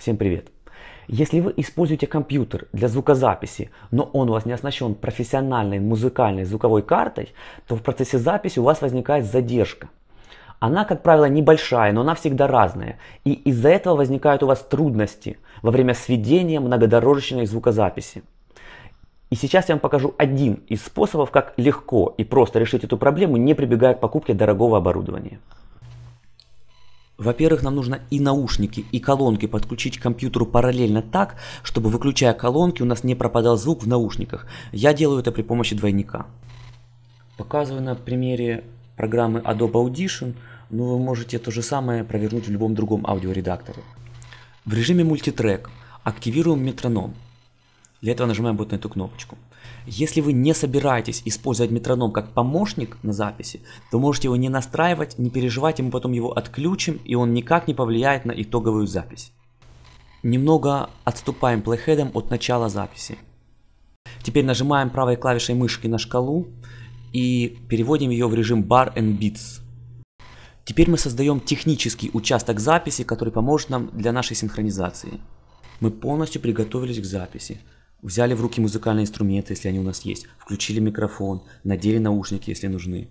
Всем привет! Если вы используете компьютер для звукозаписи, но он у вас не оснащен профессиональной музыкальной звуковой картой, то в процессе записи у вас возникает задержка. Она, как правило, небольшая, но она всегда разная. И из-за этого возникают у вас трудности во время сведения многодорожечной звукозаписи. И сейчас я вам покажу один из способов, как легко и просто решить эту проблему, не прибегая к покупке дорогого оборудования. Во-первых, нам нужно и наушники, и колонки подключить к компьютеру параллельно так, чтобы выключая колонки у нас не пропадал звук в наушниках. Я делаю это при помощи двойника. Показываю на примере программы Adobe Audition, но ну, вы можете то же самое провернуть в любом другом аудиоредакторе. В режиме мультитрек активируем метроном. Для этого нажимаем вот на эту кнопочку. Если вы не собираетесь использовать метроном как помощник на записи, то можете его не настраивать, не переживать, и мы потом его отключим, и он никак не повлияет на итоговую запись. Немного отступаем плейхедом от начала записи. Теперь нажимаем правой клавишей мышки на шкалу и переводим ее в режим Bar and Beats. Теперь мы создаем технический участок записи, который поможет нам для нашей синхронизации. Мы полностью приготовились к записи. Взяли в руки музыкальные инструменты, если они у нас есть, включили микрофон, надели наушники, если нужны.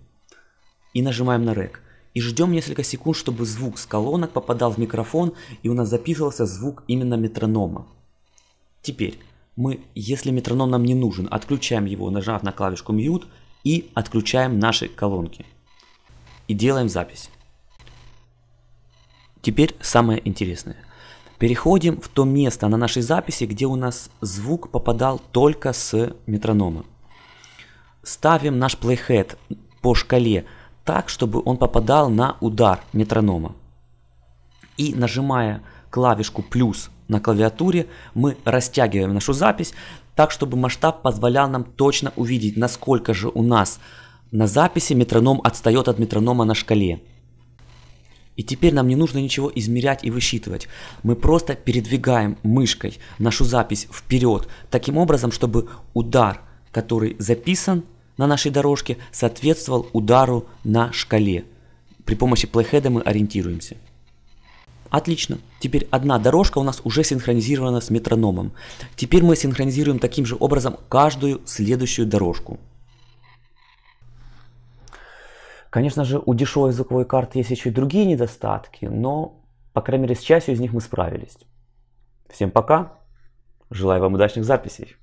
И нажимаем на рек. И ждем несколько секунд, чтобы звук с колонок попадал в микрофон, и у нас записывался звук именно метронома. Теперь мы, если метроном нам не нужен, отключаем его, нажав на клавишку mute и отключаем наши колонки. И делаем запись. Теперь самое интересное. Переходим в то место на нашей записи, где у нас звук попадал только с метронома. Ставим наш плейхед по шкале так, чтобы он попадал на удар метронома. И нажимая клавишку плюс на клавиатуре, мы растягиваем нашу запись так, чтобы масштаб позволял нам точно увидеть, насколько же у нас на записи метроном отстает от метронома на шкале. И теперь нам не нужно ничего измерять и высчитывать. Мы просто передвигаем мышкой нашу запись вперед, таким образом, чтобы удар, который записан на нашей дорожке, соответствовал удару на шкале. При помощи playhead мы ориентируемся. Отлично. Теперь одна дорожка у нас уже синхронизирована с метрономом. Теперь мы синхронизируем таким же образом каждую следующую дорожку. Конечно же, у дешевой звуковой карты есть еще и другие недостатки, но, по крайней мере, с частью из них мы справились. Всем пока. Желаю вам удачных записей.